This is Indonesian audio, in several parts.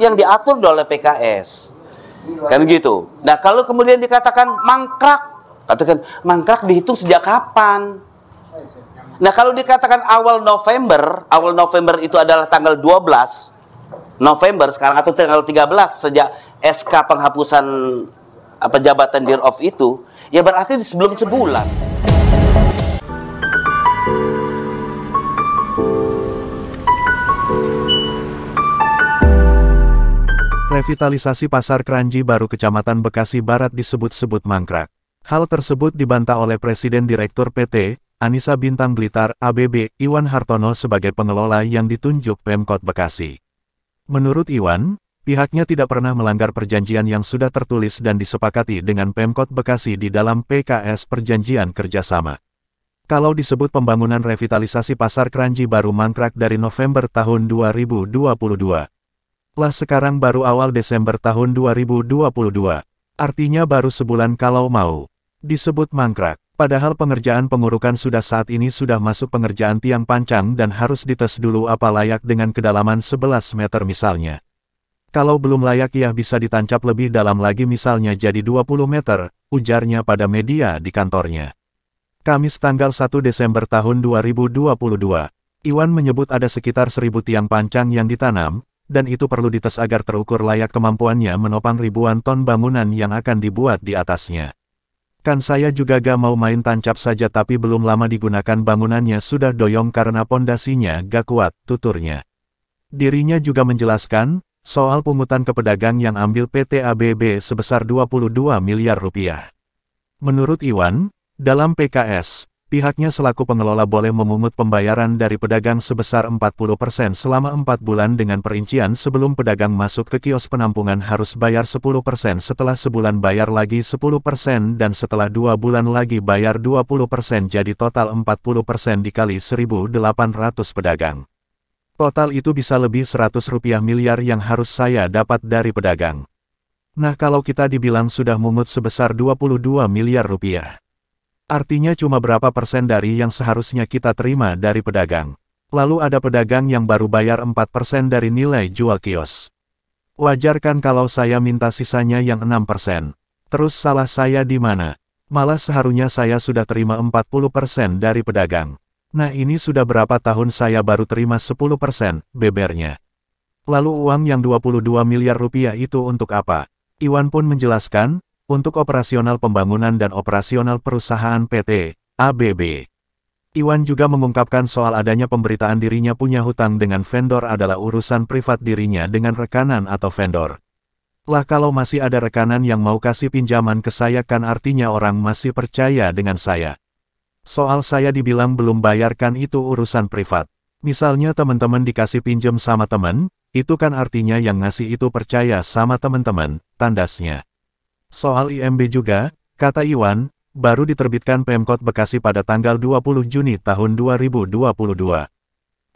yang diatur oleh PKS. Kan gitu. Nah, kalau kemudian dikatakan mangkrak, katakan mangkrak dihitung sejak kapan? Nah, kalau dikatakan awal November, awal November itu adalah tanggal 12 November sekarang atau tanggal 13 sejak SK penghapusan apa jabatan Dear of itu, ya berarti sebelum sebulan. revitalisasi pasar Keranji baru Kecamatan Bekasi Barat disebut-sebut mangkrak. Hal tersebut dibantah oleh Presiden Direktur PT, Anissa Bintang Blitar, ABB, Iwan Hartono sebagai pengelola yang ditunjuk Pemkot Bekasi. Menurut Iwan, pihaknya tidak pernah melanggar perjanjian yang sudah tertulis dan disepakati dengan Pemkot Bekasi di dalam PKS Perjanjian Kerjasama. Kalau disebut pembangunan revitalisasi pasar Keranji baru mangkrak dari November tahun 2022, lah sekarang baru awal Desember tahun 2022. Artinya baru sebulan kalau mau. Disebut mangkrak. Padahal pengerjaan pengurukan sudah saat ini sudah masuk pengerjaan tiang pancang dan harus dites dulu apa layak dengan kedalaman 11 meter misalnya. Kalau belum layak ya bisa ditancap lebih dalam lagi misalnya jadi 20 meter, ujarnya pada media di kantornya. Kamis tanggal 1 Desember tahun 2022, Iwan menyebut ada sekitar 1000 tiang pancang yang ditanam, dan itu perlu dites agar terukur layak kemampuannya menopang ribuan ton bangunan yang akan dibuat di atasnya. Kan saya juga gak mau main tancap saja tapi belum lama digunakan bangunannya sudah doyong karena pondasinya gak kuat, tuturnya. Dirinya juga menjelaskan, soal pungutan ke pedagang yang ambil PT ABB sebesar 22 miliar rupiah. Menurut Iwan, dalam PKS, pihaknya selaku pengelola boleh memungut pembayaran dari pedagang sebesar 40% selama 4 bulan dengan perincian sebelum pedagang masuk ke kios penampungan harus bayar 10% setelah sebulan bayar lagi 10% dan setelah 2 bulan lagi bayar 20% jadi total 40% dikali 1.800 pedagang. Total itu bisa lebih 100 rupiah miliar yang harus saya dapat dari pedagang. Nah kalau kita dibilang sudah mungut sebesar 22 miliar rupiah. Artinya cuma berapa persen dari yang seharusnya kita terima dari pedagang. Lalu ada pedagang yang baru bayar 4 persen dari nilai jual kios. Wajarkan kalau saya minta sisanya yang 6 persen. Terus salah saya di mana? Malah seharusnya saya sudah terima 40 persen dari pedagang. Nah ini sudah berapa tahun saya baru terima 10 persen, bebernya. Lalu uang yang 22 miliar rupiah itu untuk apa? Iwan pun menjelaskan, untuk operasional pembangunan dan operasional perusahaan PT ABB. Iwan juga mengungkapkan soal adanya pemberitaan dirinya punya hutang dengan vendor adalah urusan privat dirinya dengan rekanan atau vendor. Lah kalau masih ada rekanan yang mau kasih pinjaman ke saya kan artinya orang masih percaya dengan saya. Soal saya dibilang belum bayarkan itu urusan privat. Misalnya teman-teman dikasih pinjam sama teman, itu kan artinya yang ngasih itu percaya sama teman-teman, tandasnya. Soal IMB juga, kata Iwan, baru diterbitkan Pemkot Bekasi pada tanggal 20 Juni tahun 2022.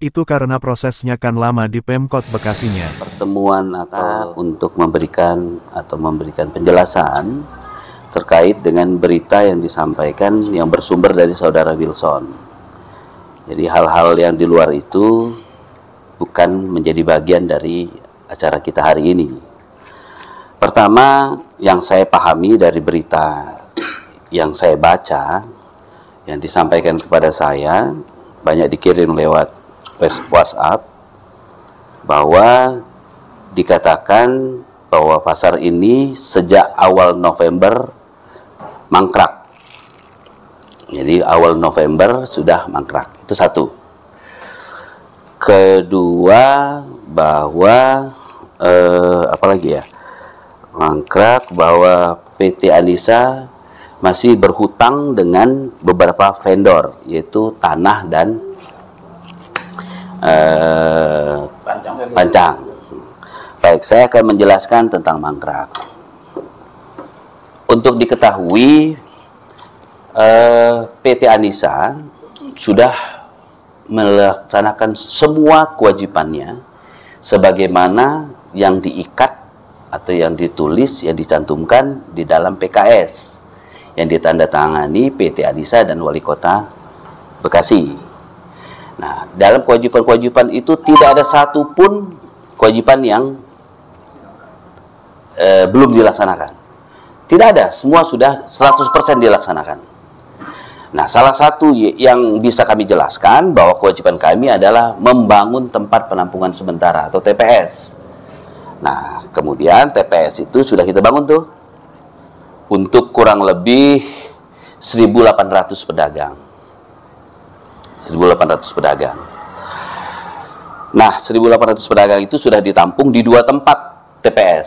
Itu karena prosesnya kan lama di Pemkot Bekasinya. Pertemuan atau untuk memberikan atau memberikan penjelasan terkait dengan berita yang disampaikan yang bersumber dari saudara Wilson. Jadi hal-hal yang di luar itu bukan menjadi bagian dari acara kita hari ini. Pertama, yang saya pahami dari berita yang saya baca yang disampaikan kepada saya banyak dikirim lewat WhatsApp bahwa dikatakan bahwa pasar ini sejak awal November mangkrak. Jadi awal November sudah mangkrak. Itu satu. Kedua bahwa eh, apa ya? mangkrak bahwa PT Anissa masih berhutang dengan beberapa vendor yaitu tanah dan eh, pancang. Baik, saya akan menjelaskan tentang mangkrak. Untuk diketahui eh, PT Anisa sudah melaksanakan semua kewajibannya sebagaimana yang diikat atau yang ditulis yang dicantumkan di dalam PKS yang ditandatangani PT Adisa dan Wali Kota Bekasi. Nah, dalam kewajiban-kewajiban itu tidak ada satupun kewajiban yang eh, belum dilaksanakan. Tidak ada, semua sudah 100% dilaksanakan. Nah, salah satu yang bisa kami jelaskan bahwa kewajiban kami adalah membangun tempat penampungan sementara atau TPS. Nah, Kemudian TPS itu sudah kita bangun tuh untuk kurang lebih 1.800 pedagang. 1.800 pedagang. Nah, 1.800 pedagang itu sudah ditampung di dua tempat TPS.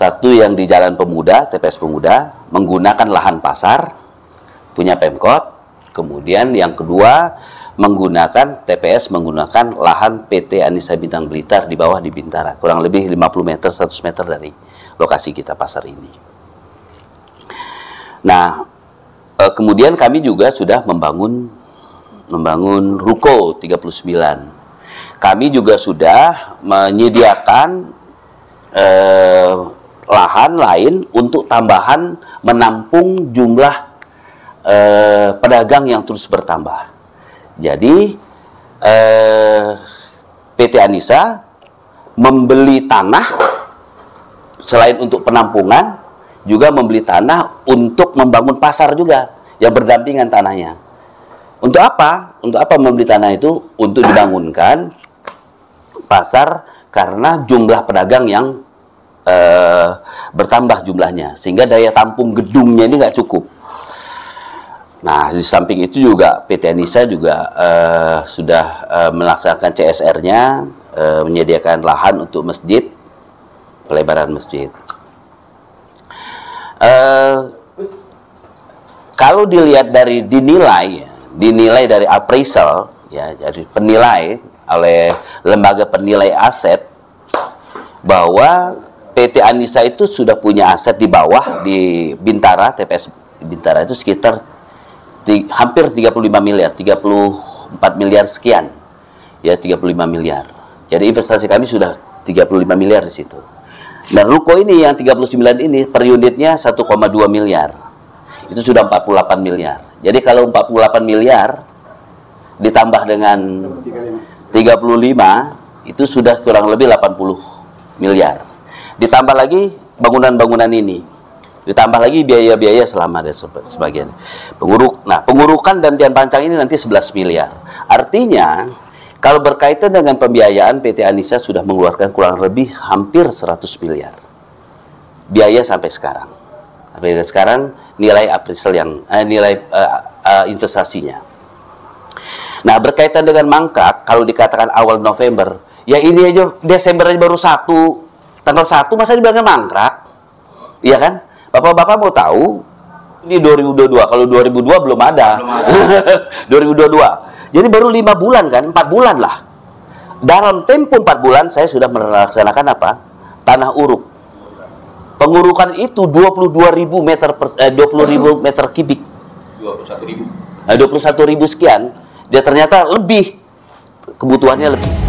Satu yang di Jalan Pemuda, TPS Pemuda, menggunakan lahan pasar punya Pemkot. Kemudian yang kedua menggunakan TPS menggunakan lahan PT Anissa Bintang Blitar di bawah di Bintara kurang lebih 50 meter 100 meter dari lokasi kita pasar ini nah eh, kemudian kami juga sudah membangun membangun Ruko 39 kami juga sudah menyediakan eh, lahan lain untuk tambahan menampung jumlah eh, pedagang yang terus bertambah jadi eh, PT Anissa membeli tanah selain untuk penampungan juga membeli tanah untuk membangun pasar juga yang berdampingan tanahnya. Untuk apa? Untuk apa membeli tanah itu? Untuk dibangunkan pasar karena jumlah pedagang yang eh, bertambah jumlahnya sehingga daya tampung gedungnya ini nggak cukup Nah, di samping itu juga PT Anissa juga uh, sudah uh, melaksanakan CSR-nya, uh, eh, menyediakan lahan untuk masjid, pelebaran masjid. Uh, kalau dilihat dari dinilai, dinilai dari appraisal, ya, jadi penilai oleh lembaga penilai aset bahwa PT Anissa itu sudah punya aset di bawah di Bintara TPS Bintara itu sekitar hampir 35 miliar, 34 miliar sekian. Ya, 35 miliar. Jadi investasi kami sudah 35 miliar di situ. Dan Ruko ini yang 39 ini per unitnya 1,2 miliar. Itu sudah 48 miliar. Jadi kalau 48 miliar ditambah dengan 35 itu sudah kurang lebih 80 miliar. Ditambah lagi bangunan-bangunan ini Ditambah lagi biaya-biaya selama dan sebagian. Penguruk, nah pengurukan dan tian pancang ini nanti 11 miliar. Artinya kalau berkaitan dengan pembiayaan PT Anissa sudah mengeluarkan kurang lebih hampir 100 miliar. Biaya sampai sekarang. Sampai sekarang nilai appraisal yang eh, nilai eh, eh, investasinya. Nah, berkaitan dengan mangkrak, kalau dikatakan awal November, ya ini aja Desember aja baru satu tanggal satu masa dibilangnya mangkrak iya kan Bapak-bapak mau tahu ini 2022 kalau 2002 belum ada, belum ada. 2022 jadi baru lima bulan kan empat bulan lah dalam tempo empat bulan saya sudah melaksanakan apa tanah uruk pengurukan itu ribu meter per, eh, 20.000 meter kubik 21.000 eh, ribu sekian dia ternyata lebih kebutuhannya lebih